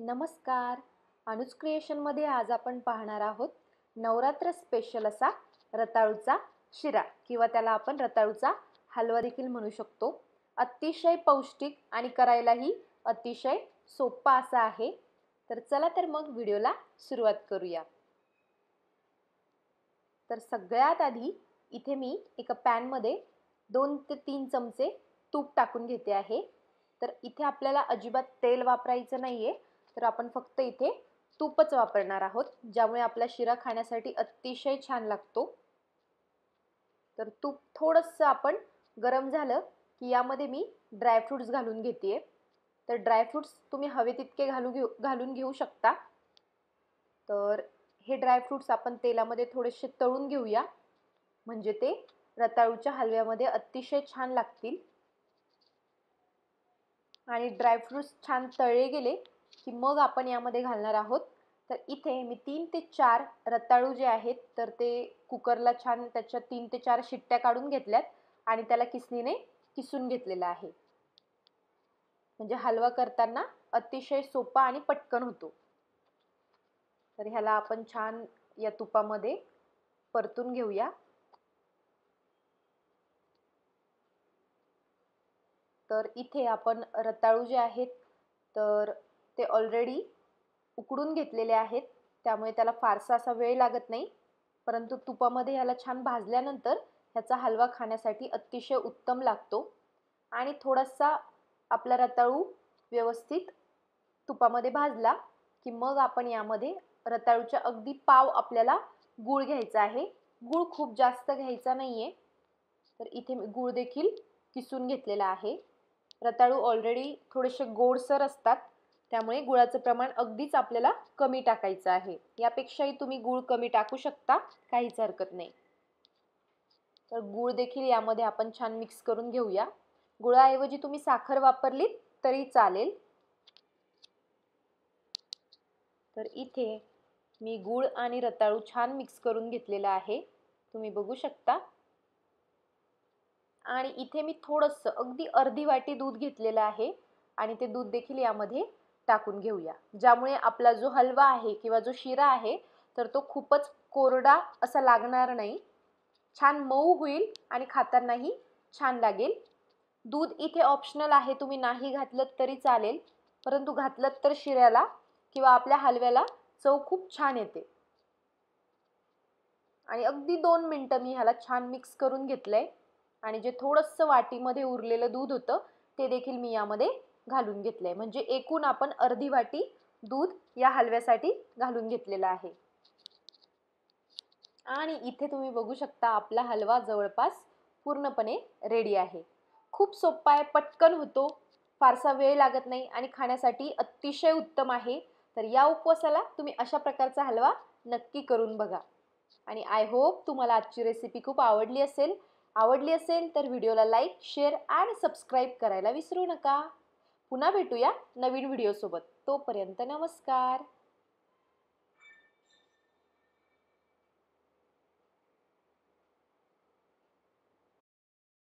नमस्कार अनुज क्रिएशनमध्ये आज आपण पाहणार आहोत नवरात्र स्पेशल असा रताळूचा शिरा किंवा त्याला आपण रताळूचा हलवा देखील म्हणू शकतो अतिशय पौष्टिक आणि करायलाही अतिशय सोपा असा आहे तर चला तर मग व्हिडिओला सुरुवात करूया तर सगळ्यात आधी इथे मी एका पॅनमध्ये दोन ते तीन चमचे तूप टाकून घेते आहे तर इथे आपल्याला अजिबात तेल वापरायचं नाही आहे तर आपण फक्त इथे तूपच वापरणार आहोत ज्यामुळे आपला शिरा खाण्यासाठी अतिशय छान लागतो तर तूप थोडंसं आपण गरम झालं की यामध्ये मी ड्रायफ्रूट्स घालून घेते तर ड्रायफ्रूट्स तुम्ही हवे तितके घालू घेऊ घालून घेऊ शकता तर हे ड्रायफ्रूट्स आपण तेलामध्ये थोडेसे तळून घेऊया म्हणजे ते रताळूच्या हलव्यामध्ये अतिशय छान लागतील आणि ड्रायफ्रूट्स छान तळले गेले की मग आपण यामध्ये घालणार आहोत तर इथे मी तीन ते चार रताळू जे आहेत तर ते कुकरला छान त्याच्या तीन ते चार शिट्ट्या काढून घेतल्यात आणि त्याला किसनीने किसून घेतलेला आहे म्हणजे हलवा करताना अतिशय सोपा आणि पटकन होतो तर ह्याला आपण छान या तुपामध्ये परतून घेऊया तर इथे आपण रताळू जे आहेत तर ते ऑलरेडी उकडून घेतलेले आहेत त्यामुळे त्याला फारसा असा वेळ लागत नाही परंतु तुपामध्ये ह्याला छान भाजल्यानंतर ह्याचा हलवा खाण्यासाठी अतिशय उत्तम लागतो आणि थोडासा आपला रताळू व्यवस्थित तुपामध्ये भाजला की मग आपण यामध्ये रताळूच्या अगदी पाव आपल्याला गूळ घ्यायचा आहे गूळ खूप जास्त घ्यायचा नाही आहे तर इथे मी गूळ देखील किसून घेतलेला आहे रताळू ऑलरेडी थोडेसे गोडसर असतात त्यामुळे गुळाचं प्रमाण अगदीच आपल्याला कमी टाकायचं आहे यापेक्षाही तुम्ही गुळ कमी टाकू शकता काहीच हरकत नाही तर गुळ देखील यामध्ये आपण छान मिक्स करून घेऊया गुळाऐवजी तुम्ही साखर वापरली तरी चालेल तर इथे मी गुळ आणि रताळू छान मिक्स करून घेतलेला आहे तुम्ही बघू शकता आणि इथे मी थोडंसं अगदी अर्धी वाटी दूध घेतलेलं आहे आणि ते दूध देखील यामध्ये टाकून घेऊया ज्यामुळे आपला जो हलवा आहे किंवा जो शिरा आहे तर तो खूपच कोरडा असा लागणार नाही छान मऊ होईल आणि खातानाही छान लागेल दूध इथे ऑप्शनल आहे तुम्ही नाही घातलं तरी चालेल परंतु घातलं तर शिऱ्याला किंवा आपल्या हलव्याला चव खूप छान येते आणि अगदी दोन मिनटं मी ह्याला छान मिक्स करून घेतलं आहे आणि जे थोडंसं वाटीमध्ये उरलेलं दूध होतं ते देखील मी यामध्ये घालून घेतलं आहे म्हणजे एकूण आपण अर्धी वाटी दूध या हलव्यासाठी घालून घेतलेला आहे आणि इथे तुम्ही बघू शकता आपला हलवा जवळपास पूर्णपणे रेडी आहे खूप सोपा आहे पटकन होतो फारसा वेळ लागत नाही आणि खाण्यासाठी अतिशय उत्तम आहे तर या उपवासाला तुम्ही अशा प्रकारचा हलवा नक्की करून बघा आणि आय होप तुम्हाला आजची रेसिपी खूप आवडली असेल आवडली असेल तर व्हिडिओला लाईक शेअर आणि सबस्क्राईब करायला विसरू नका पुन्हा भेटूया नवीन व्हिडिओसोबत तोपर्यंत नमस्कार